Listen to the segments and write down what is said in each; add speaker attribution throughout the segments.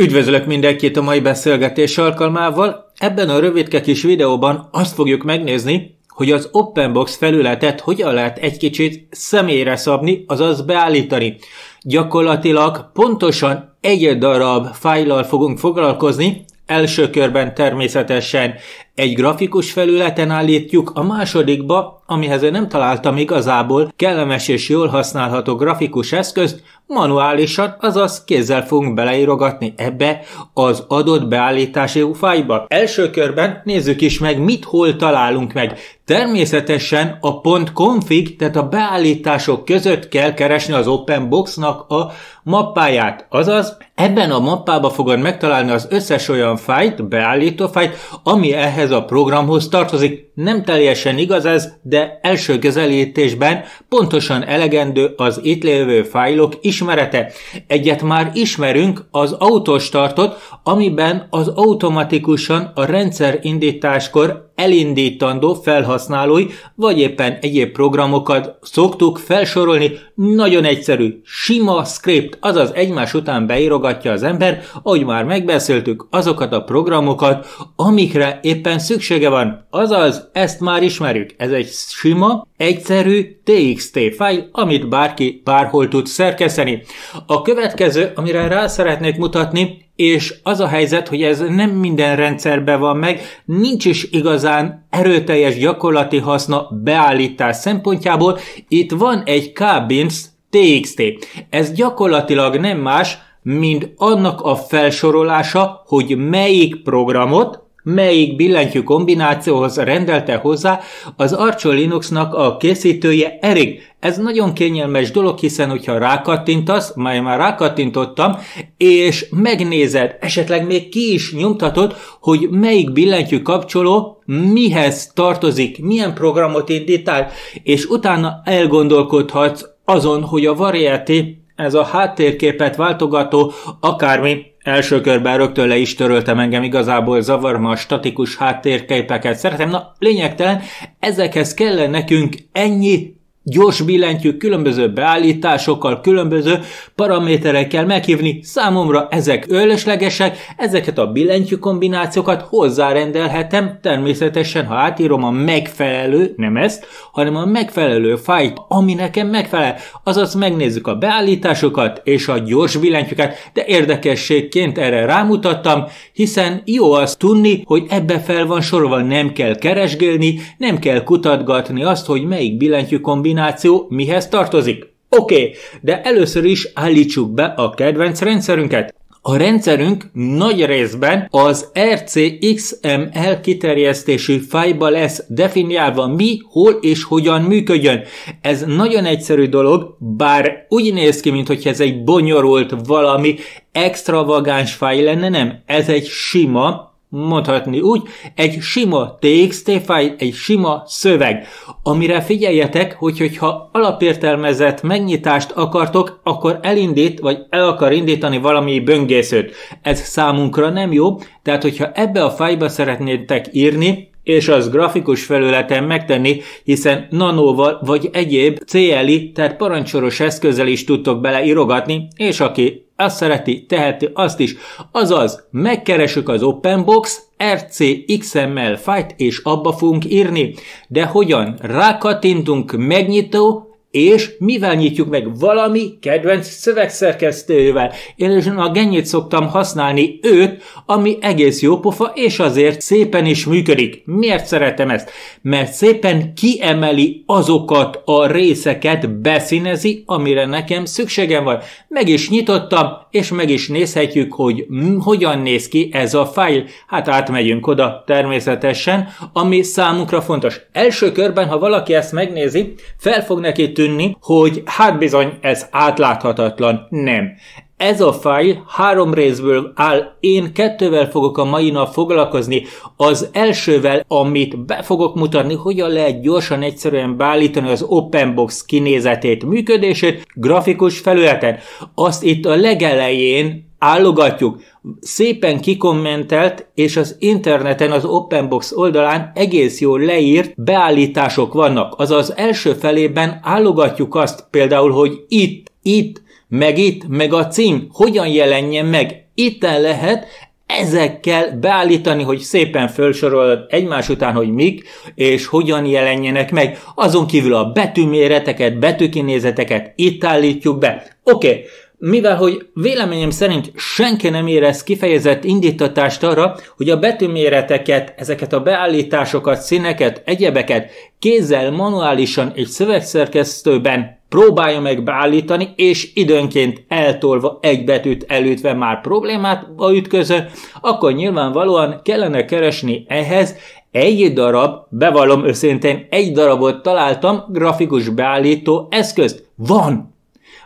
Speaker 1: Üdvözlök mindenkit a mai beszélgetés alkalmával. Ebben a rövidke kis videóban azt fogjuk megnézni, hogy az OpenBox felületet hogyan lehet egy kicsit személyre szabni, azaz beállítani. Gyakorlatilag pontosan egy darab fájlal fogunk foglalkozni, első körben természetesen egy grafikus felületen állítjuk, a másodikba, amihez én nem találtam igazából kellemes és jól használható grafikus eszközt, manuálisan, azaz kézzel fogunk beleírogatni ebbe az adott beállítási fájba. Első körben nézzük is meg, mit hol találunk meg. Természetesen a pont .config, tehát a beállítások között kell keresni az OpenBox-nak a mappáját, azaz ebben a mappában fogod megtalálni az összes olyan fájt, beállító fájt, ami ehhez ehhez a programhoz tartozik nem teljesen igaz ez, de első közelítésben pontosan elegendő az itt lévő fájlok ismerete. Egyet már ismerünk, az autostartot, amiben az automatikusan a rendszer indításkor elindítandó felhasználói, vagy éppen egyéb programokat szoktuk felsorolni. Nagyon egyszerű, sima script, azaz egymás után beírogatja az ember, ahogy már megbeszéltük, azokat a programokat, amikre éppen szüksége van, azaz ezt már ismerjük, ez egy sima, egyszerű TXT fájl, amit bárki bárhol tud szerkeszteni. A következő, amire rá szeretnék mutatni, és az a helyzet, hogy ez nem minden rendszerben van meg, nincs is igazán erőteljes gyakorlati haszna beállítás szempontjából. Itt van egy KBINS TXT. Ez gyakorlatilag nem más, mint annak a felsorolása, hogy melyik programot, melyik billentyű kombinációhoz rendelte hozzá az Archon Linuxnak a készítője Erik. Ez nagyon kényelmes dolog, hiszen hogyha rákattintasz, már már rákattintottam, és megnézed, esetleg még ki is nyomtatod, hogy melyik billentyű kapcsoló mihez tartozik, milyen programot indítál, és utána elgondolkodhatsz azon, hogy a variáti, ez a háttérképet váltogató akármi, Első körben rögtön le is töröltem engem, igazából zavar ma a statikus háttérképeket. Szeretem, na lényegtelen, ezekhez kellene nekünk ennyi gyors billentyű, különböző beállításokkal, különböző paraméterekkel meghívni. Számomra ezek ölöslegesek, ezeket a billentyű kombinációkat hozzárendelhetem, természetesen, ha átírom a megfelelő, nem ezt, hanem a megfelelő fájt, ami nekem megfelel. Azaz megnézzük a beállításokat és a gyors billentyűket, de érdekességként erre rámutattam, hiszen jó azt tudni, hogy ebbe fel van sorva, nem kell keresgélni, nem kell kutatgatni azt, hogy melyik billentyű kombináció mihez tartozik. Oké, okay, de először is állítsuk be a kedvenc rendszerünket. A rendszerünk nagy részben az RCXML kiterjesztésű fájba lesz definiálva mi, hol és hogyan működjön. Ez nagyon egyszerű dolog, bár úgy néz ki, mintha ez egy bonyolult valami extravagáns fáj lenne, nem. Ez egy sima, mondhatni úgy, egy sima TXT fájl, egy sima szöveg, amire figyeljetek, hogy hogyha alapértelmezett megnyitást akartok, akkor elindít, vagy el akar indítani valami böngészőt. Ez számunkra nem jó, tehát hogyha ebbe a fájba szeretnétek írni, és az grafikus felületen megtenni, hiszen nanóval vagy egyéb CLI, tehát parancsoros eszközzel is tudtok beleirogatni, és aki azt szereti, teheti azt is. Azaz, megkeresük az OpenBox, rcxml fájt, és abba fogunk írni. De hogyan? Rákatintunk megnyitó, és mivel nyitjuk meg? Valami kedvenc szövegszerkesztőjével. Én is a gennyét szoktam használni őt, ami egész jó pofa, és azért szépen is működik. Miért szeretem ezt? Mert szépen kiemeli azokat a részeket, beszínezi, amire nekem szükségem van. Meg is nyitottam, és meg is nézhetjük, hogy hogyan néz ki ez a fájl. Hát átmegyünk oda természetesen, ami számunkra fontos. Első körben, ha valaki ezt megnézi, fel fog neki tűnni, hogy hát bizony ez átláthatatlan. Nem. Ez a fájl három részből áll, én kettővel fogok a mai nap foglalkozni. Az elsővel, amit be fogok mutatni, hogyan lehet gyorsan egyszerűen beállítani az OpenBox kinézetét, működését grafikus felületen. Azt itt a legelején állogatjuk. Szépen kikommentelt, és az interneten az Openbox oldalán egész jól leírt beállítások vannak. Azaz első felében állogatjuk azt például, hogy itt, itt, meg itt, meg a cím hogyan jelenjen meg. Itten lehet ezekkel beállítani, hogy szépen felsorolod egymás után, hogy mik és hogyan jelenjenek meg. Azon kívül a betűméreteket, betűkinézeteket itt állítjuk be. Oké, okay mivel hogy véleményem szerint senki nem érez kifejezett indítatást arra, hogy a betűméreteket, ezeket a beállításokat, színeket, egyebeket kézzel, manuálisan egy szövegszerkesztőben próbálja meg beállítani, és időnként eltolva egy betűt elütve már problémát ütköző, akkor nyilvánvalóan kellene keresni ehhez egy darab, bevallom őszintén, egy darabot találtam grafikus beállító eszközt. Van!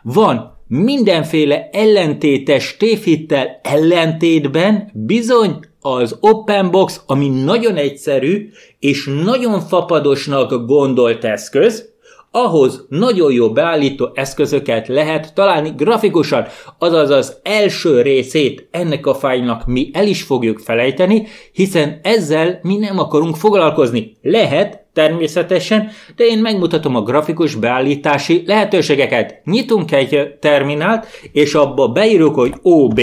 Speaker 1: Van! mindenféle ellentétes tévhittel ellentétben bizony az open box, ami nagyon egyszerű és nagyon fapadosnak gondolt eszköz, ahhoz nagyon jó beállító eszközöket lehet találni grafikusan, azaz az első részét ennek a fájlnak mi el is fogjuk felejteni, hiszen ezzel mi nem akarunk foglalkozni. Lehet, természetesen, de én megmutatom a grafikus beállítási lehetőségeket. Nyitunk egy terminált, és abba beírjuk, hogy OB,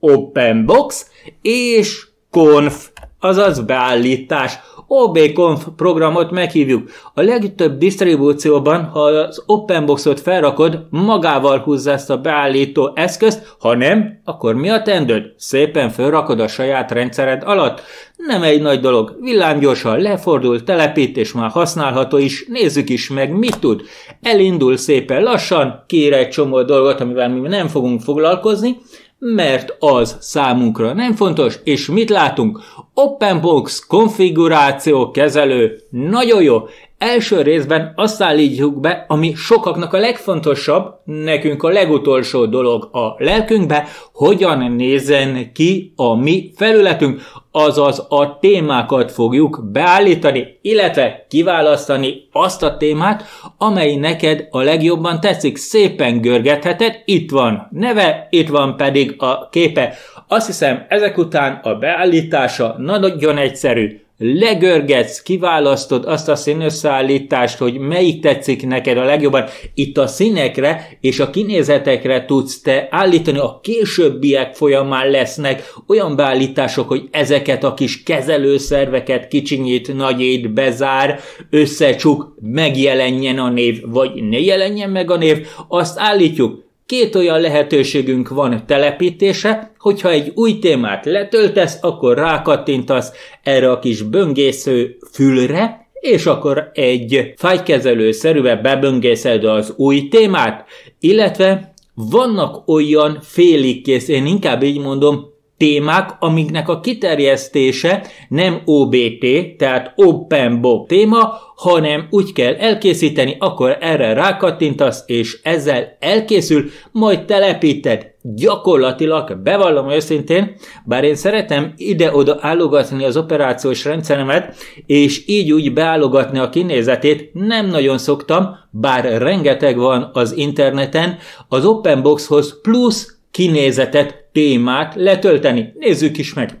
Speaker 1: Open Box, és Conf, azaz beállítás OBConf programot meghívjuk. A legtöbb disztribúcióban, ha az OpenBox-ot felrakod, magával húzza ezt a beállító eszközt, ha nem, akkor mi a tendőd? Szépen felrakod a saját rendszered alatt? Nem egy nagy dolog, villámgyorsan lefordul, telepít és már használható is, nézzük is meg mit tud. Elindul szépen lassan, Kér egy csomó dolgot, amivel mi nem fogunk foglalkozni, mert az számunkra nem fontos, és mit látunk? Openbox konfiguráció kezelő, nagyon jó, Első részben azt állítjuk be, ami sokaknak a legfontosabb, nekünk a legutolsó dolog a lelkünkbe, hogyan nézzen ki a mi felületünk, azaz a témákat fogjuk beállítani, illetve kiválasztani azt a témát, amely neked a legjobban tetszik. Szépen görgetheted, itt van neve, itt van pedig a képe. Azt hiszem, ezek után a beállítása nagyon egyszerű legörgetsz, kiválasztod azt a színösszeállítást, hogy melyik tetszik neked a legjobban. Itt a színekre és a kinézetekre tudsz te állítani, a későbbiek folyamán lesznek olyan beállítások, hogy ezeket a kis kezelőszerveket kicsinyít, nagyít, bezár, összecsuk, megjelenjen a név, vagy ne jelenjen meg a név, azt állítjuk, Két olyan lehetőségünk van telepítése, hogyha egy új témát letöltesz, akkor rákattintasz erre a kis böngésző fülre, és akkor egy fájkezelő fájkezelőszerűen beböngészed az új témát, illetve vannak olyan félig kész, én inkább így mondom, témák, amiknek a kiterjesztése nem OBT, tehát Open Book téma, hanem úgy kell elkészíteni, akkor erre rákattintasz, és ezzel elkészül, majd telepíted. Gyakorlatilag, bevallom őszintén, bár én szeretem ide-oda állogatni az operációs rendszeremet, és így úgy beállogatni a kinézetét, nem nagyon szoktam, bár rengeteg van az interneten, az Open Boxhoz plusz kinézetet témát letölteni. Nézzük is meg!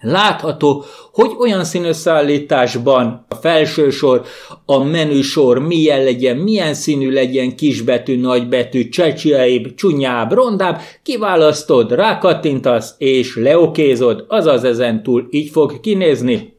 Speaker 1: Látható, hogy olyan színösszeállításban a felső sor, a menü sor milyen legyen, milyen színű legyen, kisbetű, nagybetű, csecsiaibb, csúnyább, rondább, kiválasztod, rákattintasz és leokézod, azaz ezentúl így fog kinézni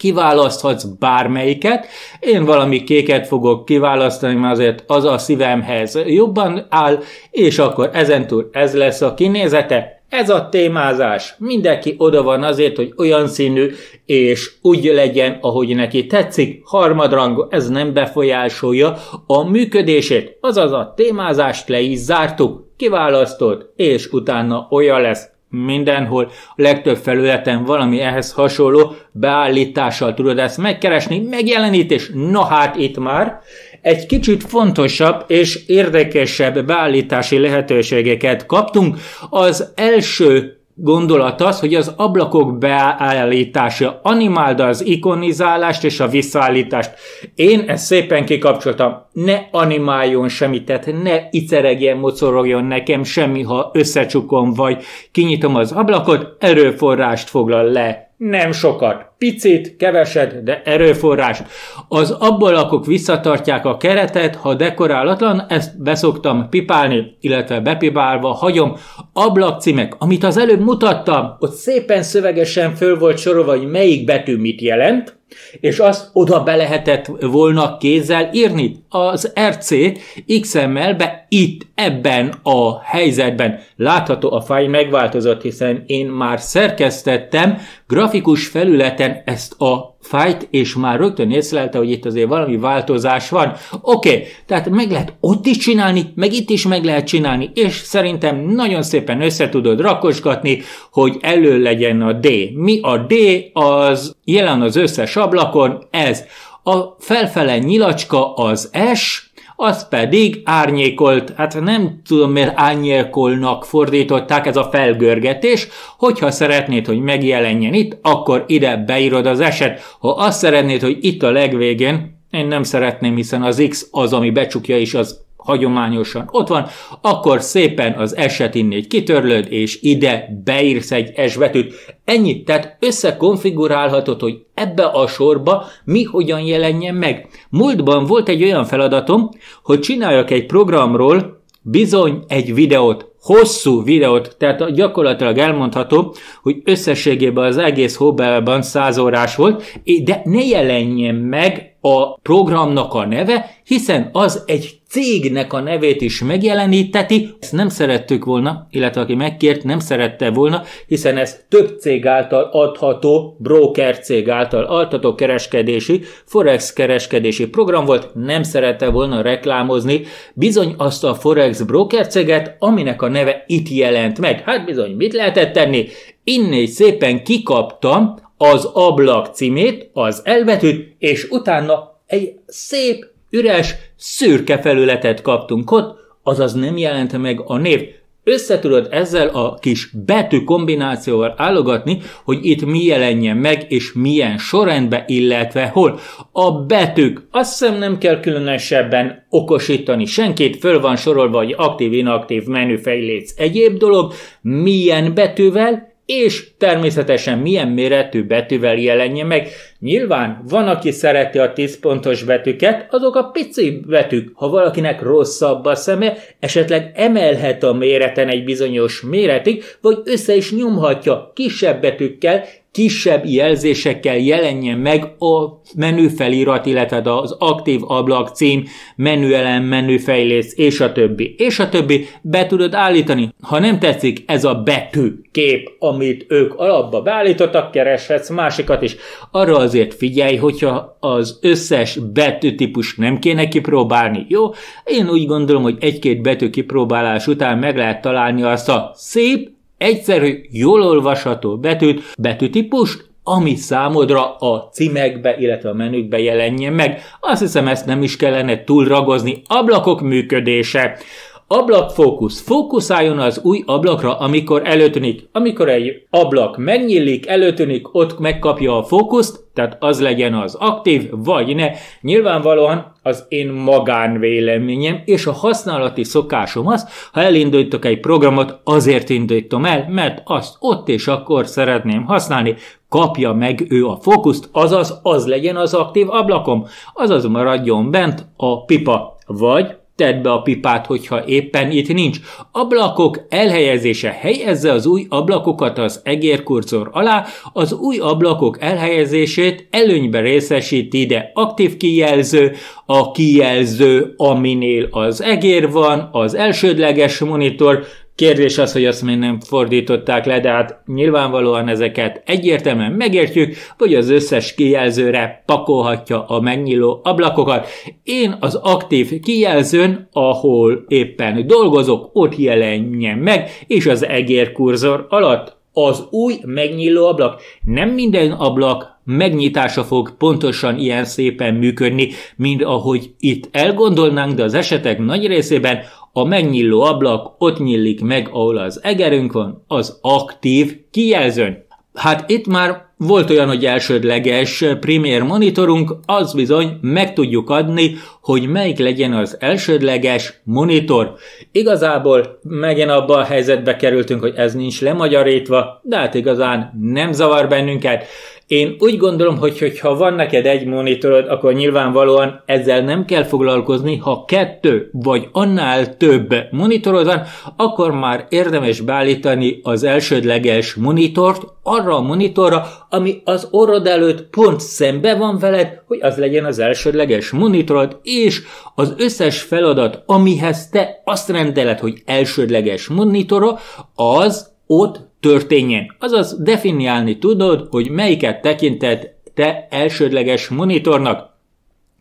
Speaker 1: kiválaszthatsz bármelyiket. Én valami kéket fogok kiválasztani, mert azért az a szívemhez jobban áll, és akkor ezentúl ez lesz a kinézete. Ez a témázás. Mindenki oda van azért, hogy olyan színű, és úgy legyen, ahogy neki tetszik. Harmadrangú, ez nem befolyásolja a működését. Azaz a témázást le is zártuk, kiválasztott, és utána olyan lesz mindenhol, a legtöbb felületen valami ehhez hasonló beállítással tudod ezt megkeresni, megjelenítés, na hát itt már, egy kicsit fontosabb és érdekesebb beállítási lehetőségeket kaptunk. Az első gondolat az, hogy az ablakok beállítása animálda az ikonizálást és a visszaállítást. Én ezt szépen kikapcsoltam. Ne animáljon semmit, tehát ne iceregjen, mocorogjon nekem semmi, ha összecsukom vagy kinyitom az ablakot, erőforrást foglal le nem sokat. Picit, keveset, de erőforrás. Az abból akok visszatartják a keretet, ha dekorálatlan, ezt beszoktam pipálni, illetve bepipálva hagyom. Ablakcímek, amit az előbb mutattam, ott szépen szövegesen föl volt sorolva, hogy melyik betű mit jelent, és azt oda be lehetett volna kézzel írni az rc XML-be itt ebben a helyzetben. Látható a fájl megváltozott, hiszen én már szerkesztettem grafikus felületen ezt a fájt, és már rögtön észlelte, hogy itt azért valami változás van. Oké, okay, tehát meg lehet ott is csinálni, meg itt is meg lehet csinálni, és szerintem nagyon szépen összetudod rakosgatni, hogy elő legyen a D. Mi a D? Az jelen az összes ablakon, ez. A felfele nyilacska az S, az pedig árnyékolt, hát nem tudom miért árnyékolnak fordították ez a felgörgetés, hogyha szeretnéd, hogy megjelenjen itt, akkor ide beírod az eset, ha azt szeretnéd, hogy itt a legvégén, én nem szeretném, hiszen az X az, ami becsukja, és az hagyományosan ott van, akkor szépen az eset innét kitörlöd, és ide beírsz egy S betűt. Ennyit, tehát összekonfigurálhatod, hogy ebbe a sorba mi hogyan jelenjen meg. Múltban volt egy olyan feladatom, hogy csináljak egy programról bizony egy videót, hosszú videót, tehát gyakorlatilag elmondható, hogy összességében az egész Hobelban 100 órás volt, de ne jelenjen meg a programnak a neve, hiszen az egy cégnek a nevét is megjeleníteti. Ezt nem szerettük volna, illetve aki megkért, nem szerette volna, hiszen ez több cég által adható, broker cég által adható kereskedési, forex kereskedési program volt, nem szerette volna reklámozni bizony azt a forex broker céget, aminek a neve itt jelent meg. Hát bizony, mit lehetett tenni? Innél szépen kikaptam az ablak címét, az elbetűt, és utána egy szép, üres, szürke felületet kaptunk ott, azaz nem jelent meg a név. Összetudod ezzel a kis betű kombinációval állogatni, hogy itt mi jelenjen meg, és milyen sorrendbe, illetve hol. A betűk, azt hiszem nem kell különösebben okosítani senkit, föl van sorolva, hogy aktív-inaktív menüfejléc egyéb dolog, milyen betűvel, és természetesen milyen méretű betűvel jelenje meg. Nyilván van, aki szereti a 10 pontos betűket, azok a pici betűk. Ha valakinek rosszabb a szeme, esetleg emelhet a méreten egy bizonyos méretig, vagy össze is nyomhatja kisebb betűkkel, kisebb jelzésekkel jelenjen meg a menü felirat, illetve az aktív ablak cím, menüelem, menüfejlész, és a többi, és a többi, be tudod állítani. Ha nem tetszik ez a betű kép, amit ők alapba beállítottak, kereshetsz másikat is. Arra azért figyelj, hogyha az összes betűtípus nem kéne kipróbálni, jó? Én úgy gondolom, hogy egy-két betű kipróbálás után meg lehet találni azt a szép, egyszerű, jól olvasható betűt, betűtípust, ami számodra a címekbe, illetve a menükbe jelenjen meg. Azt hiszem, ezt nem is kellene túlragozni. Ablakok működése. Ablakfókusz. Fókuszáljon az új ablakra, amikor előtűnik. Amikor egy ablak megnyílik, előtűnik, ott megkapja a fókuszt, tehát az legyen az aktív, vagy ne. Nyilvánvalóan az én magánvéleményem és a használati szokásom az, ha elindítok egy programot, azért indítom el, mert azt ott és akkor szeretném használni, kapja meg ő a fókuszt, azaz az legyen az aktív ablakom, azaz maradjon bent a pipa. Vagy tedd be a pipát, hogyha éppen itt nincs. Ablakok elhelyezése helyezze az új ablakokat az egérkurzor alá, az új ablakok elhelyezését előnybe részesíti de aktív kijelző, a kijelző, aminél az egér van, az elsődleges monitor, Kérdés az, hogy azt még nem fordították le, de hát nyilvánvalóan ezeket egyértelműen megértjük, hogy az összes kijelzőre pakolhatja a megnyíló ablakokat. Én az aktív kijelzőn, ahol éppen dolgozok, ott jelenjen meg, és az egérkurzor alatt az új megnyíló ablak. Nem minden ablak megnyitása fog pontosan ilyen szépen működni, mint ahogy itt elgondolnánk, de az esetek nagy részében a megnyíló ablak ott nyílik meg, ahol az egerünk van, az aktív kijelzőn. Hát itt már volt olyan, hogy elsődleges premier monitorunk, az bizony meg tudjuk adni, hogy melyik legyen az elsődleges monitor. Igazából megint abba a helyzetbe kerültünk, hogy ez nincs lemagyarítva, de hát igazán nem zavar bennünket. Én úgy gondolom, hogy ha van neked egy monitorod, akkor nyilvánvalóan ezzel nem kell foglalkozni. Ha kettő vagy annál több monitorod van, akkor már érdemes beállítani az elsődleges monitort arra a monitorra, ami az orrod előtt pont szembe van veled, hogy az legyen az elsődleges monitorod, és az összes feladat, amihez te azt rendeled, hogy elsődleges monitora, az ott történjen. Azaz definiálni tudod, hogy melyiket tekinted te elsődleges monitornak.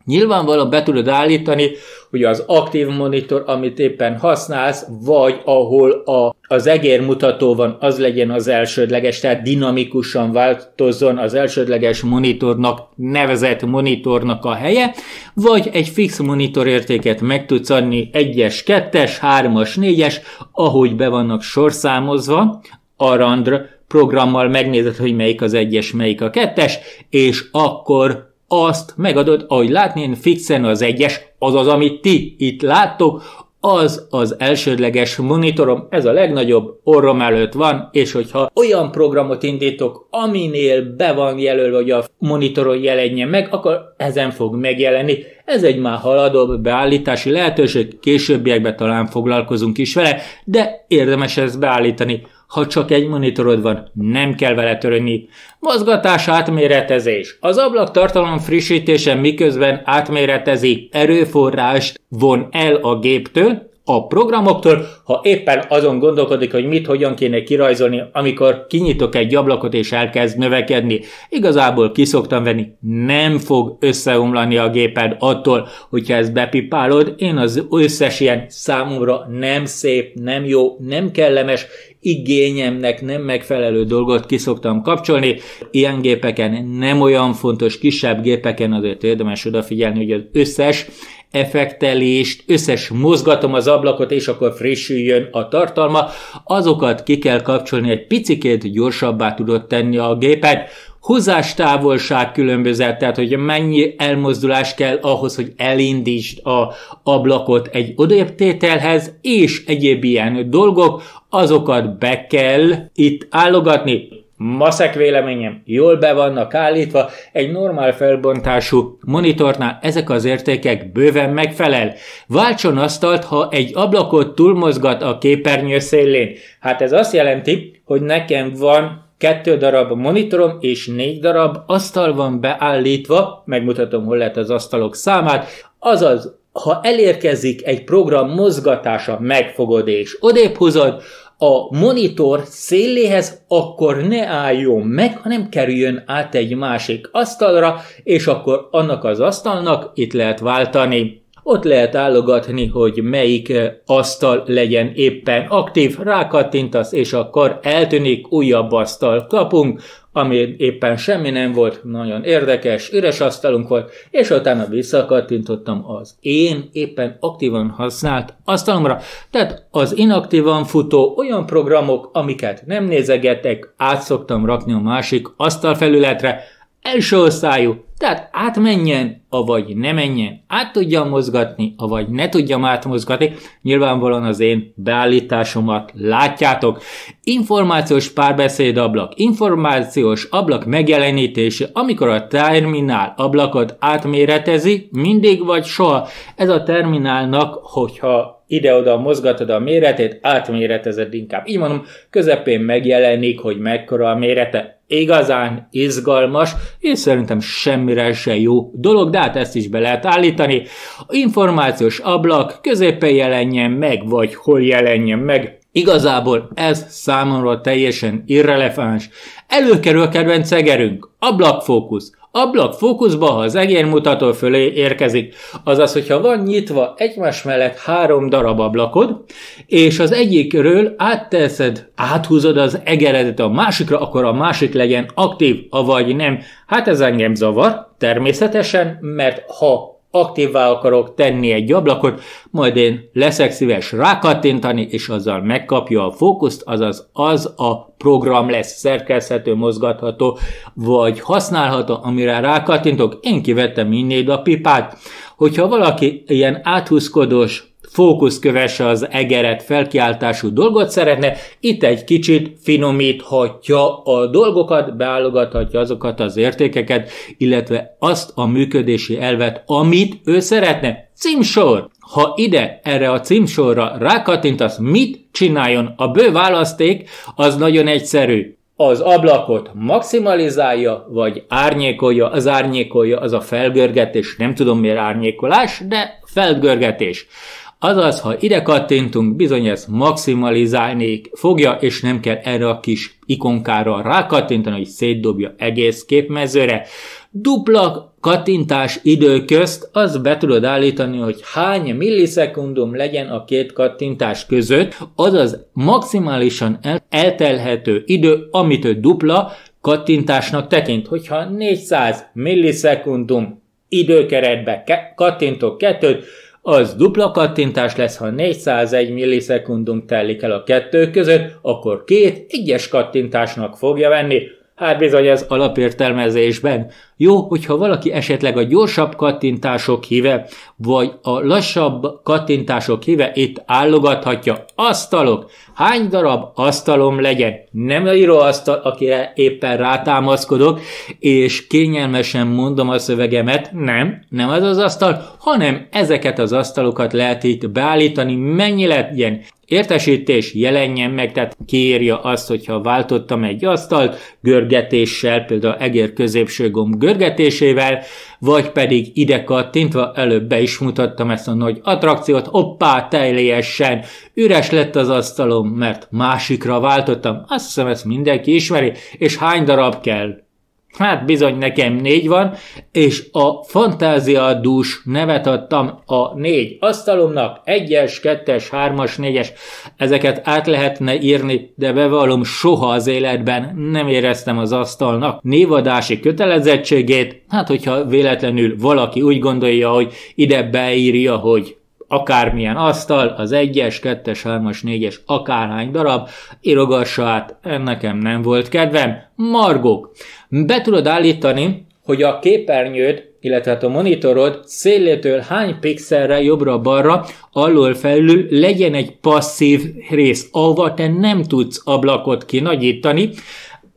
Speaker 1: Nyilvánvalóan be tudod állítani, hogy az aktív monitor, amit éppen használsz, vagy ahol a, az egérmutató van, az legyen az elsődleges, tehát dinamikusan változzon az elsődleges monitornak, nevezett monitornak a helye, vagy egy fix monitor értéket meg tudsz adni 1-es, 2-es, 3-as, 4-es, ahogy be vannak sorszámozva, arandr programmal megnézed, hogy melyik az egyes, melyik a kettes, és akkor azt megadod, ahogy látni, én fixen az egyes, azaz, amit ti itt láttok, az az elsődleges monitorom, ez a legnagyobb, orrom előtt van, és hogyha olyan programot indítok, aminél be van jelölve, hogy a monitoron jelenjen meg, akkor ezen fog megjelenni. Ez egy már haladóbb beállítási lehetőség, későbbiekben talán foglalkozunk is vele, de érdemes ezt beállítani. Ha csak egy monitorod van, nem kell vele törődni. Mozgatás átméretezés. Az ablak tartalom frissítése miközben átméretezi erőforrást von el a géptől, a programoktól, ha éppen azon gondolkodik, hogy mit, hogyan kéne kirajzolni, amikor kinyitok egy ablakot és elkezd növekedni. Igazából kiszoktam venni, nem fog összeomlani a géped attól, hogyha ezt bepipálod. Én az összes ilyen számomra nem szép, nem jó, nem kellemes, igényemnek nem megfelelő dolgot kiszoktam kapcsolni. Ilyen gépeken nem olyan fontos, kisebb gépeken azért érdemes odafigyelni, hogy az összes effektelést, összes mozgatom az ablakot, és akkor frissüljön a tartalma, azokat ki kell kapcsolni, egy picikét gyorsabbá tudod tenni a gépet, húzás távolság különbözett, tehát hogy mennyi elmozdulás kell ahhoz, hogy elindítsd a ablakot egy odéptételhez, és egyéb ilyen dolgok, azokat be kell itt állogatni maszek véleményem, jól be vannak állítva, egy normál felbontású monitornál ezek az értékek bőven megfelel. Váltson asztalt, ha egy ablakot túlmozgat a képernyő szélén. Hát ez azt jelenti, hogy nekem van kettő darab monitorom és négy darab asztal van beállítva, megmutatom hol lehet az asztalok számát, azaz ha elérkezik egy program mozgatása, megfogod és odébb húzod, a monitor széléhez, akkor ne álljon meg, hanem kerüljön át egy másik asztalra, és akkor annak az asztalnak itt lehet váltani ott lehet állogatni, hogy melyik asztal legyen éppen aktív, rákattintasz, és akkor eltűnik, újabb asztal kapunk, ami éppen semmi nem volt, nagyon érdekes, üres asztalunk volt, és utána visszakattintottam az én éppen aktívan használt asztalomra. Tehát az inaktívan futó olyan programok, amiket nem nézegetek, át szoktam rakni a másik asztalfelületre, Első osztályú, tehát átmenjen, avagy ne menjen, át tudjam mozgatni, avagy ne tudjam átmozgatni. Nyilvánvalóan az én beállításomat látjátok. Információs ablak, információs ablak megjelenítése, amikor a terminál ablakot átméretezi, mindig vagy soha. Ez a terminálnak, hogyha ide-oda mozgatod a méretét, átméretezed inkább. Így mondom, közepén megjelenik, hogy mekkora a mérete, igazán izgalmas, és szerintem semmire se jó dolog, de hát ezt is be lehet állítani. Információs ablak középen jelenjen meg, vagy hol jelenjen meg, Igazából ez számomra teljesen irreleváns. Előkerül kedvenc szegerünk, ablakfókusz. Ablak fókuszba, ha az egérmutató fölé érkezik. Azaz, hogyha van nyitva egymás mellett három darab ablakod, és az egyikről átteszed, áthúzod az egeredet a másikra, akkor a másik legyen aktív, avagy nem. Hát ez engem zavar, természetesen, mert ha aktívvá akarok tenni egy ablakot, majd én leszek szíves rákattintani, és azzal megkapja a fókuszt, azaz az a program lesz szerkeszthető, mozgatható, vagy használható, amire rákattintok. Én kivettem innéd a pipát. Hogyha valaki ilyen áthúzkodós fókuszköves az egeret felkiáltású dolgot szeretne, itt egy kicsit finomíthatja a dolgokat, beállogathatja azokat az értékeket, illetve azt a működési elvet, amit ő szeretne. Címsor! Ha ide, erre a címsorra rákattintasz, mit csináljon? A bő választék az nagyon egyszerű az ablakot maximalizálja, vagy árnyékolja, az árnyékolja, az a felgörgetés, nem tudom miért árnyékolás, de felgörgetés. Azaz, ha ide kattintunk, bizony ezt maximalizálni fogja, és nem kell erre a kis ikonkára rákattintani, hogy szétdobja egész képmezőre. Dupla kattintás időközt az be tudod állítani, hogy hány millisekundum legyen a két kattintás között, azaz maximálisan el- eltelhető idő, amit ő dupla kattintásnak tekint. Hogyha 400 millisekundum időkeretbe kattintok kettőt, az dupla kattintás lesz, ha 401 millisekundum telik el a kettő között, akkor két egyes kattintásnak fogja venni, Hát bizony ez alapértelmezésben. Jó, hogyha valaki esetleg a gyorsabb kattintások híve, vagy a lassabb kattintások híve itt állogathatja. Asztalok! Hány darab asztalom legyen? Nem a íróasztal, akire éppen rátámaszkodok, és kényelmesen mondom a szövegemet. Nem, nem az az asztal, hanem ezeket az asztalokat lehet itt beállítani, mennyi legyen értesítés jelenjen meg, tehát kiírja azt, hogyha váltottam egy asztalt görgetéssel, például egér középső gomb görgetésével, vagy pedig ide kattintva, előbb be is mutattam ezt a nagy attrakciót, oppá, teljesen üres lett az asztalom, mert másikra váltottam. Azt hiszem, ezt mindenki ismeri, és hány darab kell? Hát bizony nekem négy van, és a fantáziadús nevet adtam a négy asztalomnak, egyes, kettes, hármas, négyes. Ezeket át lehetne írni, de bevallom soha az életben nem éreztem az asztalnak névadási kötelezettségét. Hát hogyha véletlenül valaki úgy gondolja, hogy ide beírja, hogy akármilyen asztal, az egyes, kettes, hármas, négyes, akárhány darab, irogassa át, nekem nem volt kedvem. Margok, be tudod állítani, hogy a képernyőd, illetve hát a monitorod szélétől hány pixelre jobbra-balra, alul felül legyen egy passzív rész, ahova te nem tudsz ablakot kinagyítani,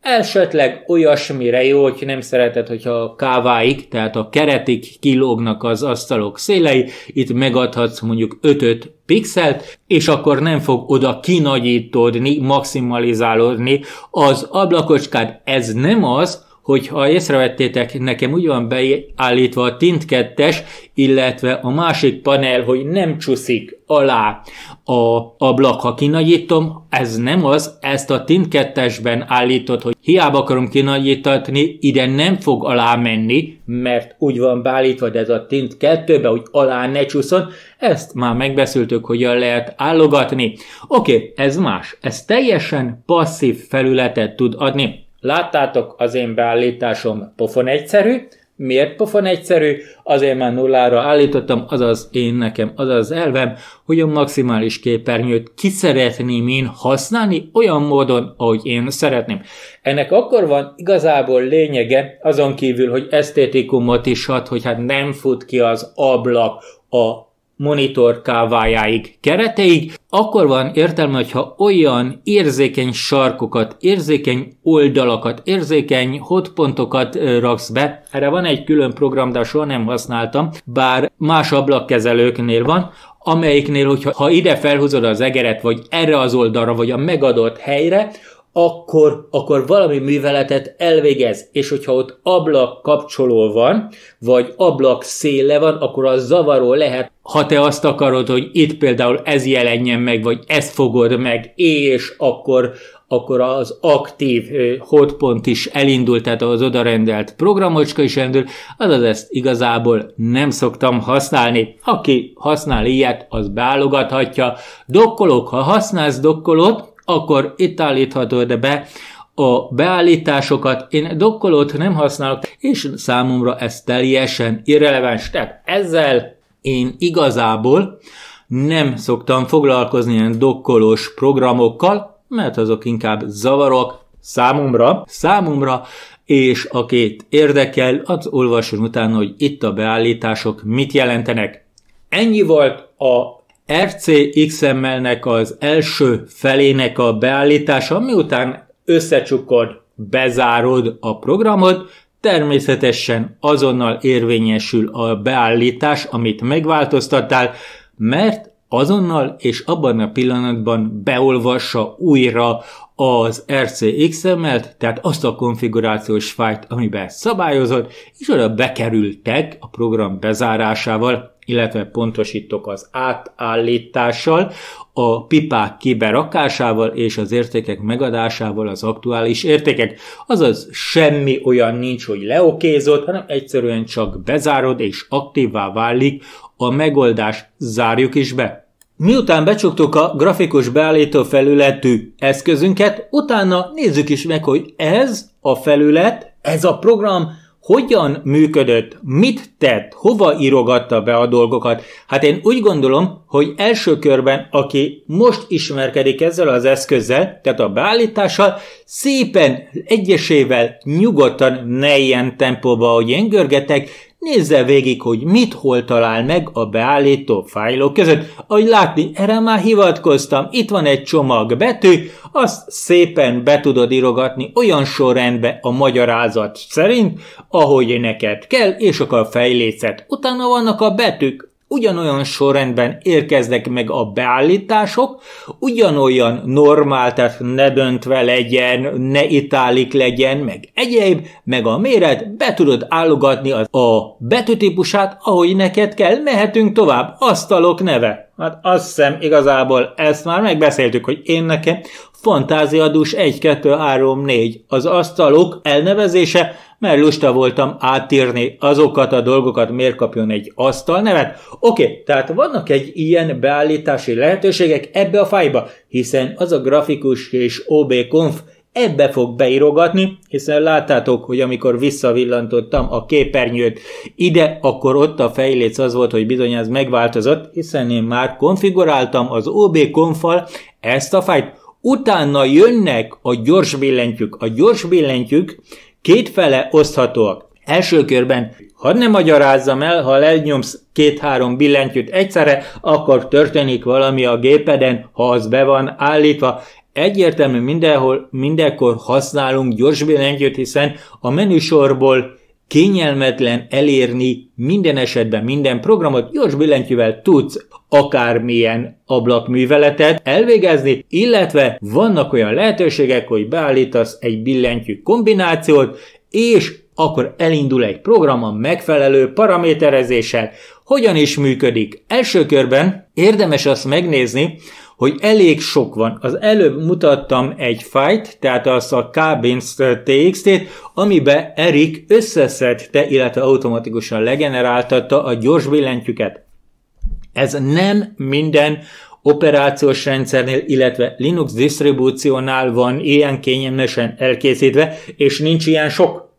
Speaker 1: Esetleg olyasmire jó, hogy nem szereted, hogyha a káváig, tehát a keretig kilógnak az asztalok szélei, itt megadhatsz mondjuk 5 pixelt, és akkor nem fog oda kinagyítódni, maximalizálódni az ablakocskád. Ez nem az, hogyha észrevettétek, nekem úgy van beállítva a tint kettes, illetve a másik panel, hogy nem csúszik alá a ablak. Ha kinagyítom, ez nem az, ezt a tint kettesben állított, hogy hiába akarom kinagyítatni, ide nem fog alá menni, mert úgy van beállítva, de ez a tint kettőbe, hogy alá ne csúszon, ezt már megbeszéltük, hogyan lehet állogatni. Oké, ez más, ez teljesen passzív felületet tud adni. Láttátok, az én beállításom pofon egyszerű. Miért pofon egyszerű? Azért már nullára állítottam, azaz én nekem, azaz elvem, hogy a maximális képernyőt ki szeretném én használni olyan módon, ahogy én szeretném. Ennek akkor van igazából lényege, azon kívül, hogy esztétikumot is ad, hogy hát nem fut ki az ablak a monitor kávájáig, kereteig, akkor van értelme, hogyha olyan érzékeny sarkokat, érzékeny oldalakat, érzékeny hotpontokat raksz be. Erre van egy külön program, de soha nem használtam, bár más ablakkezelőknél van, amelyiknél, hogyha ha ide felhúzod az egeret, vagy erre az oldalra, vagy a megadott helyre, akkor, akkor valami műveletet elvégez, és hogyha ott ablak kapcsoló van, vagy ablak széle van, akkor az zavaró lehet. Ha te azt akarod, hogy itt például ez jelenjen meg, vagy ezt fogod meg, és akkor, akkor az aktív hotpont is elindul, tehát az odarendelt programocska is elindul, azaz ezt igazából nem szoktam használni. Aki használ ilyet, az beállogathatja. Dokkolok, ha használsz dokkolót, akkor itt állíthatod be a beállításokat, én dokkolót nem használok, és számomra ez teljesen irreleváns. Tehát ezzel én igazából nem szoktam foglalkozni ilyen dokkolós programokkal, mert azok inkább zavarok számomra, számomra, és akit érdekel, az olvasson utána, hogy itt a beállítások mit jelentenek. Ennyi volt a FCXML-nek az első felének a beállítása, miután összecsukod, bezárod a programot, természetesen azonnal érvényesül a beállítás, amit megváltoztattál, mert azonnal és abban a pillanatban beolvassa újra az RCXML-t, tehát azt a konfigurációs fájt, amiben szabályozott, és oda bekerültek a program bezárásával illetve pontosítok az átállítással, a pipák kiberakásával és az értékek megadásával az aktuális értékek. Azaz semmi olyan nincs, hogy leokézod, hanem egyszerűen csak bezárod és aktívvá válik a megoldás. Zárjuk is be. Miután becsuktuk a grafikus beállító felületű eszközünket, utána nézzük is meg, hogy ez a felület, ez a program hogyan működött, mit tett, hova írogatta be a dolgokat. Hát én úgy gondolom, hogy első körben, aki most ismerkedik ezzel az eszközzel, tehát a beállítással, szépen egyesével nyugodtan ne ilyen tempóba, ahogy én görgetek, Nézze végig, hogy mit hol talál meg a beállító fájlok között. Ahogy látni, erre már hivatkoztam, itt van egy csomag betű, azt szépen be tudod irogatni olyan sorrendbe a magyarázat szerint, ahogy neked kell, és akkor a fejlécet. Utána vannak a betűk, ugyanolyan sorrendben érkeznek meg a beállítások, ugyanolyan normál, tehát ne döntve legyen, ne itálik legyen, meg egyéb, meg a méret, be tudod állogatni a betűtípusát, ahogy neked kell, mehetünk tovább, asztalok neve. Hát azt hiszem igazából ezt már megbeszéltük, hogy én nekem fantáziadús 1, 2, 3, 4 az asztalok elnevezése, mert lusta voltam átírni azokat a dolgokat, miért kapjon egy asztal nevet. Oké, okay, tehát vannak egy ilyen beállítási lehetőségek ebbe a fájba, hiszen az a grafikus és OB-konf ebbe fog beírogatni, hiszen láttátok, hogy amikor visszavillantottam a képernyőt ide, akkor ott a fejléc az volt, hogy bizony ez megváltozott, hiszen én már konfiguráltam az OB konfal ezt a fájt. Utána jönnek a gyors billentyűk. A gyors billentyűk fele oszthatóak. Első körben, ha nem magyarázzam el, ha elnyomsz két-három billentyűt egyszerre, akkor történik valami a gépeden, ha az be van állítva. Egyértelmű mindenhol, mindenkor használunk gyors billentyűt, hiszen a menüsorból kényelmetlen elérni minden esetben minden programot gyors billentyűvel tudsz akármilyen ablakműveletet elvégezni, illetve vannak olyan lehetőségek, hogy beállítasz egy billentyű kombinációt, és akkor elindul egy program a megfelelő paraméterezéssel. Hogyan is működik? Első körben érdemes azt megnézni, hogy elég sok van. Az előbb mutattam egy fájt, tehát az a Kbins TXT-t, amiben Erik összeszedte, illetve automatikusan legeneráltatta a gyors billentyűket. Ez nem minden operációs rendszernél, illetve Linux disztribúciónál van ilyen kényelmesen elkészítve, és nincs ilyen sok.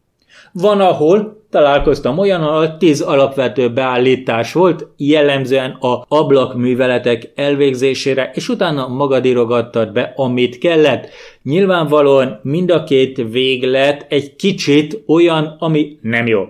Speaker 1: Van, ahol találkoztam olyan, ahol 10 alapvető beállítás volt, jellemzően a ablakműveletek elvégzésére, és utána magad írogattad be, amit kellett. Nyilvánvalóan mind a két véglet egy kicsit olyan, ami nem jó.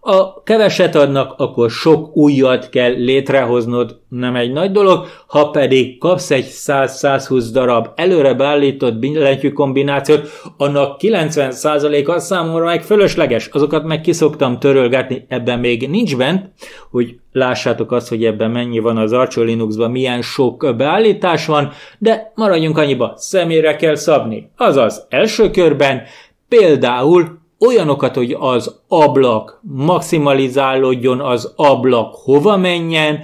Speaker 1: Ha keveset adnak, akkor sok újat kell létrehoznod, nem egy nagy dolog, ha pedig kapsz egy 100-120 darab előre beállított billentyű kombinációt, annak 90%-a számomra meg fölösleges, azokat meg kiszoktam törölgetni, ebben még nincs bent, hogy lássátok azt, hogy ebben mennyi van az Arch Linuxban, milyen sok beállítás van, de maradjunk annyiba, személyre kell szabni. Azaz, első körben például olyanokat, hogy az ablak maximalizálódjon, az ablak hova menjen,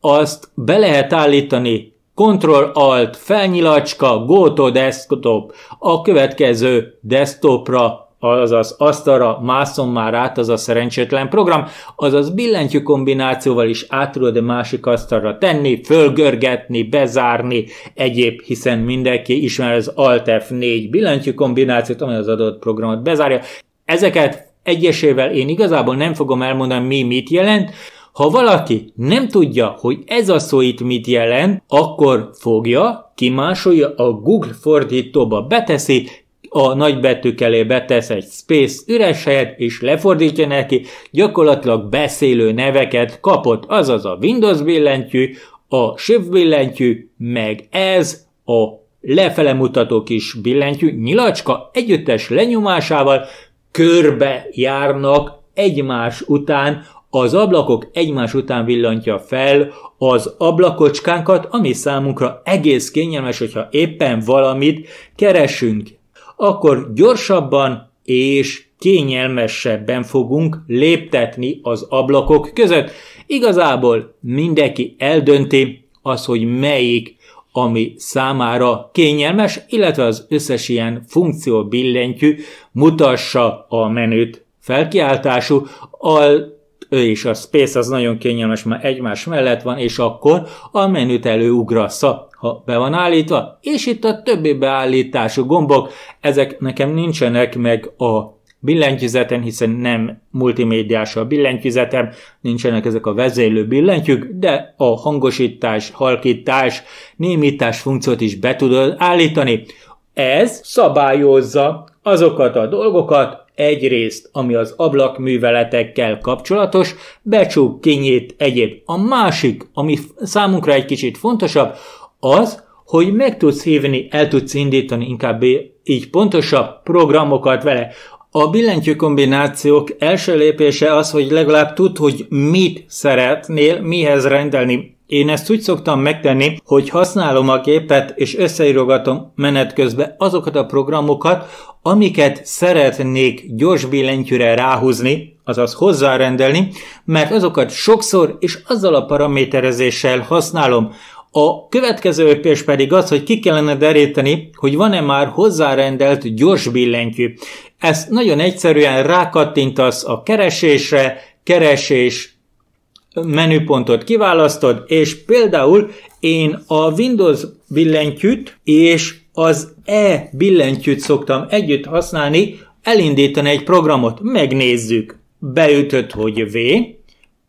Speaker 1: azt be lehet állítani Ctrl-Alt, felnyilacska, Go to Desktop, a következő desktopra azaz asztalra mászom már át az a szerencsétlen program, azaz billentyű kombinációval is át tudod a másik asztalra tenni, fölgörgetni, bezárni, egyéb, hiszen mindenki ismer az Alt F4 billentyű kombinációt, amely az adott programot bezárja, Ezeket egyesével én igazából nem fogom elmondani, mi mit jelent. Ha valaki nem tudja, hogy ez a szó itt mit jelent, akkor fogja, kimásolja, a Google fordítóba beteszi, a nagybetűk elé betesz egy space üres helyet, és lefordítja neki, gyakorlatilag beszélő neveket kapott, azaz a Windows billentyű, a Shift billentyű, meg ez a lefele mutató kis billentyű nyilacska együttes lenyomásával körbe járnak egymás után, az ablakok egymás után villantja fel az ablakocskánkat, ami számunkra egész kényelmes, hogyha éppen valamit keresünk. Akkor gyorsabban és kényelmesebben fogunk léptetni az ablakok között. Igazából mindenki eldönti az, hogy melyik ami számára kényelmes, illetve az összes ilyen funkció billentyű mutassa a menüt felkiáltású, al és a space az nagyon kényelmes, mert egymás mellett van, és akkor a menüt előugrassza, ha be van állítva, és itt a többi beállítású gombok, ezek nekem nincsenek meg a billentyűzetem, hiszen nem multimédiás a billentyűzetem, nincsenek ezek a vezérlő billentyűk, de a hangosítás, halkítás, némítás funkciót is be tudod állítani. Ez szabályozza azokat a dolgokat, egyrészt, ami az ablakműveletekkel kapcsolatos, becsuk, kinyit, egyéb. A másik, ami számunkra egy kicsit fontosabb, az, hogy meg tudsz hívni, el tudsz indítani inkább így pontosabb programokat vele. A billentyű kombinációk első lépése az, hogy legalább tud, hogy mit szeretnél, mihez rendelni. Én ezt úgy szoktam megtenni, hogy használom a gépet és összeírogatom menet közben azokat a programokat, amiket szeretnék gyors billentyűre ráhúzni, azaz hozzárendelni, mert azokat sokszor és azzal a paraméterezéssel használom. A következő lépés pedig az, hogy ki kellene deríteni, hogy van-e már hozzárendelt gyors billentyű. Ezt nagyon egyszerűen rákattintasz a keresésre, keresés menüpontot kiválasztod, és például én a Windows billentyűt és az E billentyűt szoktam együtt használni, elindítani egy programot, megnézzük. Beütött, hogy V,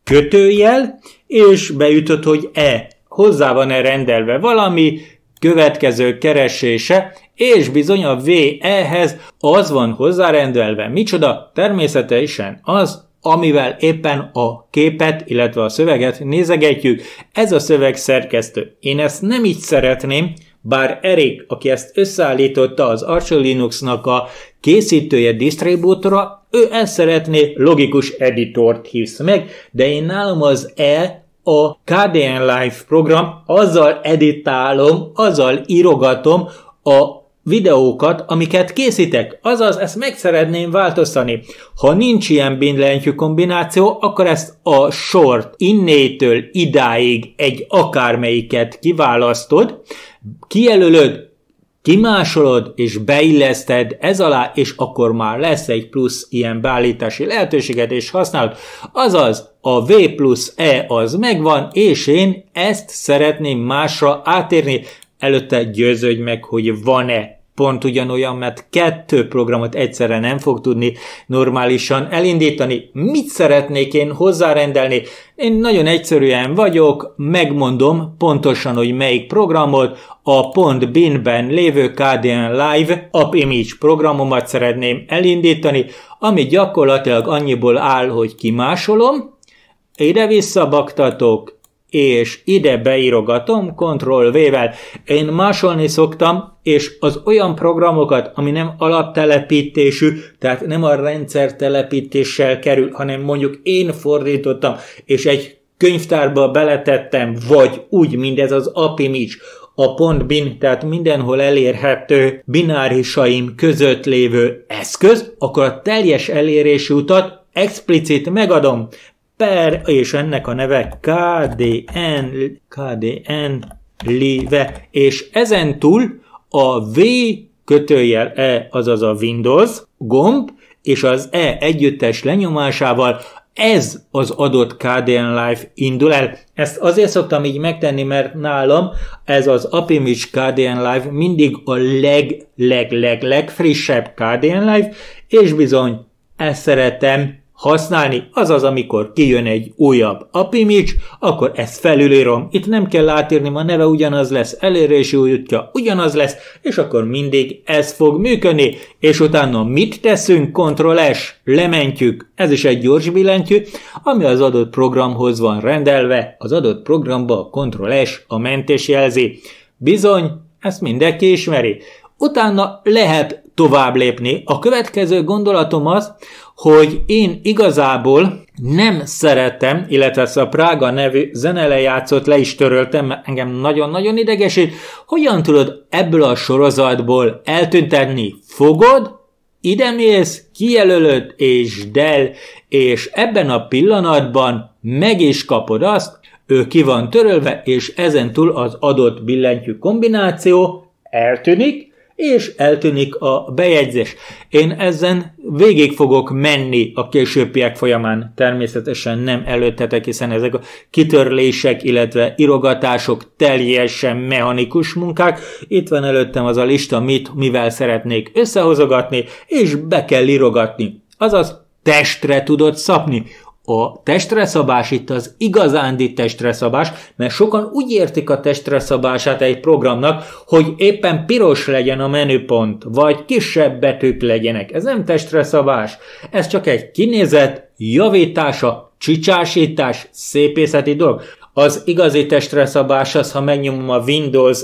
Speaker 1: kötőjel, és beütött, hogy E. Hozzá van-e rendelve valami, következő keresése, és bizony a VE-hez az van hozzárendelve. Micsoda? Természetesen az, amivel éppen a képet, illetve a szöveget nézegetjük. Ez a szöveg szerkesztő. Én ezt nem így szeretném, bár Erik, aki ezt összeállította az Arch Linuxnak a készítője distribútora, ő ezt szeretné, logikus editort hívsz meg, de én nálam az E a KDN Live program, azzal editálom, azzal írogatom a videókat, amiket készítek. Azaz, ezt meg szeretném változtani. Ha nincs ilyen billentyű kombináció, akkor ezt a sort innétől idáig egy akármelyiket kiválasztod, kijelölöd, kimásolod és beilleszted ez alá, és akkor már lesz egy plusz ilyen beállítási lehetőséget, és használod. Azaz, a V plusz E az megvan, és én ezt szeretném másra átérni előtte győződj meg, hogy van-e pont ugyanolyan, mert kettő programot egyszerre nem fog tudni normálisan elindítani. Mit szeretnék én hozzárendelni? Én nagyon egyszerűen vagyok, megmondom pontosan, hogy melyik programot, a pont binben lévő KDN Live App Image programomat szeretném elindítani, ami gyakorlatilag annyiból áll, hogy kimásolom, ide-vissza baktatok, és ide beírogatom Ctrl V-vel. Én másolni szoktam, és az olyan programokat, ami nem alaptelepítésű, tehát nem a rendszer telepítéssel kerül, hanem mondjuk én fordítottam, és egy könyvtárba beletettem, vagy úgy, ez az apimics, a pont bin, tehát mindenhol elérhető binárisaim között lévő eszköz, akkor a teljes elérési utat explicit megadom per, és ennek a neve KDN, KDN live, és ezen túl a V kötőjel E, azaz a Windows gomb, és az E együttes lenyomásával ez az adott KDN Live indul el. Ezt azért szoktam így megtenni, mert nálam ez az Apimich KDN Live mindig a leg, leg, leg, leg frissebb KDN Live, és bizony ezt szeretem Használni, azaz amikor kijön egy újabb apimics, akkor ezt felülírom, itt nem kell átírni, a neve ugyanaz lesz, elérési útja ugyanaz lesz, és akkor mindig ez fog működni, és utána mit teszünk? Ctrl S, lementjük, ez is egy gyors billentyű, ami az adott programhoz van rendelve, az adott programba a Ctrl S a mentés jelzi. Bizony, ezt mindenki ismeri. Utána lehet tovább lépni. A következő gondolatom az, hogy én igazából nem szeretem, illetve ezt a Prága nevű zenelejátszót le is töröltem, mert engem nagyon-nagyon idegesít, hogyan tudod ebből a sorozatból eltüntetni? Fogod, ide mész, kijelölöd és del, és ebben a pillanatban meg is kapod azt, ő ki van törölve, és ezentúl az adott billentyű kombináció eltűnik, és eltűnik a bejegyzés. Én ezen végig fogok menni a későbbiek folyamán, természetesen nem előttetek, hiszen ezek a kitörlések, illetve irogatások teljesen mechanikus munkák. Itt van előttem az a lista, mit, mivel szeretnék összehozogatni, és be kell irogatni. Azaz testre tudod szapni a testreszabás itt az igazándi testreszabás, mert sokan úgy értik a testreszabását egy programnak, hogy éppen piros legyen a menüpont, vagy kisebb betűk legyenek. Ez nem testreszabás, ez csak egy kinézet, javítása, csicsásítás, szépészeti dolog. Az igazi testre szabás az, ha megnyomom a Windows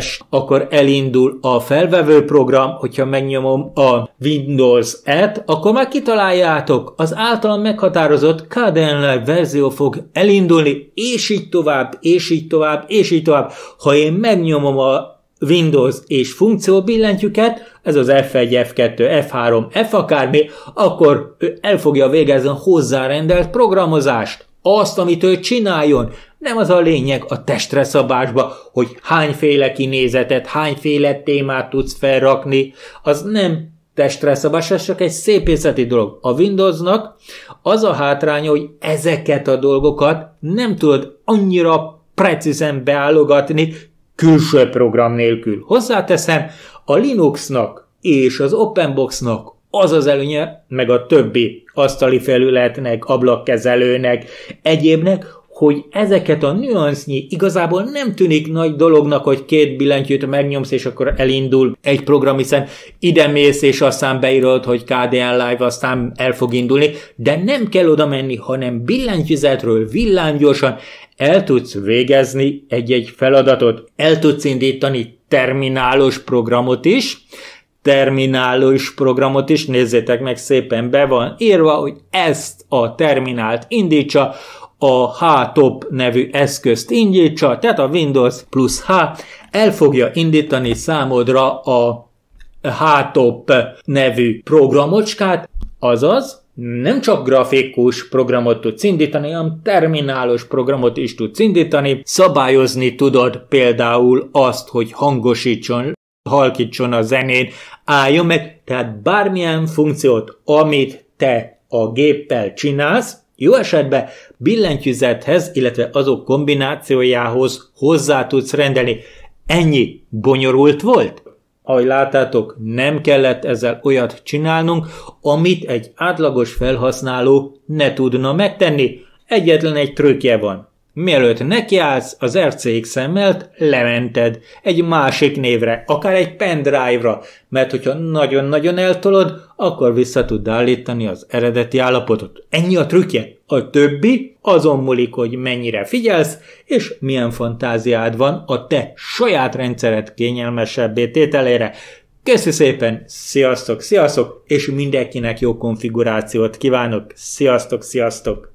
Speaker 1: S, akkor elindul a felvevő program, hogyha megnyomom a Windows et, akkor már kitaláljátok, az által meghatározott Kdenler verzió fog elindulni, és így tovább, és így tovább, és így tovább. Ha én megnyomom a Windows és funkció billentyűket, ez az F1, F2, F3, F akármi, akkor ő el fogja végezni a hozzárendelt programozást. Azt, amit ő csináljon, nem az a lényeg a testre szabásba, hogy hányféle kinézetet, hányféle témát tudsz felrakni, az nem testre szabás, ez csak egy szépészeti dolog. A Windowsnak az a hátránya, hogy ezeket a dolgokat nem tudod annyira precízen beállogatni külső program nélkül. Hozzáteszem, a Linuxnak és az Openboxnak az az előnye, meg a többi asztali felületnek, ablakkezelőnek, egyébnek, hogy ezeket a nüansznyi igazából nem tűnik nagy dolognak, hogy két billentyűt megnyomsz, és akkor elindul egy program, hiszen ide mész, és aztán beírod, hogy KDN Live, aztán el fog indulni, de nem kell oda menni, hanem billentyűzetről villámgyorsan el tudsz végezni egy-egy feladatot, el tudsz indítani terminálos programot is, terminálos programot is, nézzétek meg, szépen be van írva, hogy ezt a terminált indítsa, a h-top nevű eszközt indítsa, tehát a Windows plusz H el fogja indítani számodra a h-top nevű programocskát, azaz nem csak grafikus programot tudsz indítani, hanem terminálos programot is tudsz indítani, szabályozni tudod például azt, hogy hangosítson, halkítson a zenét, álljon meg, tehát bármilyen funkciót, amit te a géppel csinálsz, jó esetben billentyűzethez, illetve azok kombinációjához hozzá tudsz rendelni. Ennyi bonyolult volt? Ahogy látátok, nem kellett ezzel olyat csinálnunk, amit egy átlagos felhasználó ne tudna megtenni. Egyetlen egy trükkje van. Mielőtt nekiállsz, az RCX szemmelt lemented egy másik névre, akár egy pendrive-ra, mert hogyha nagyon-nagyon eltolod, akkor vissza tud állítani az eredeti állapotot. Ennyi a trükkje. A többi azon múlik, hogy mennyire figyelsz, és milyen fantáziád van a te saját rendszered kényelmesebbé tételére. Köszi szépen, sziasztok, sziasztok, és mindenkinek jó konfigurációt kívánok. Sziasztok, sziasztok!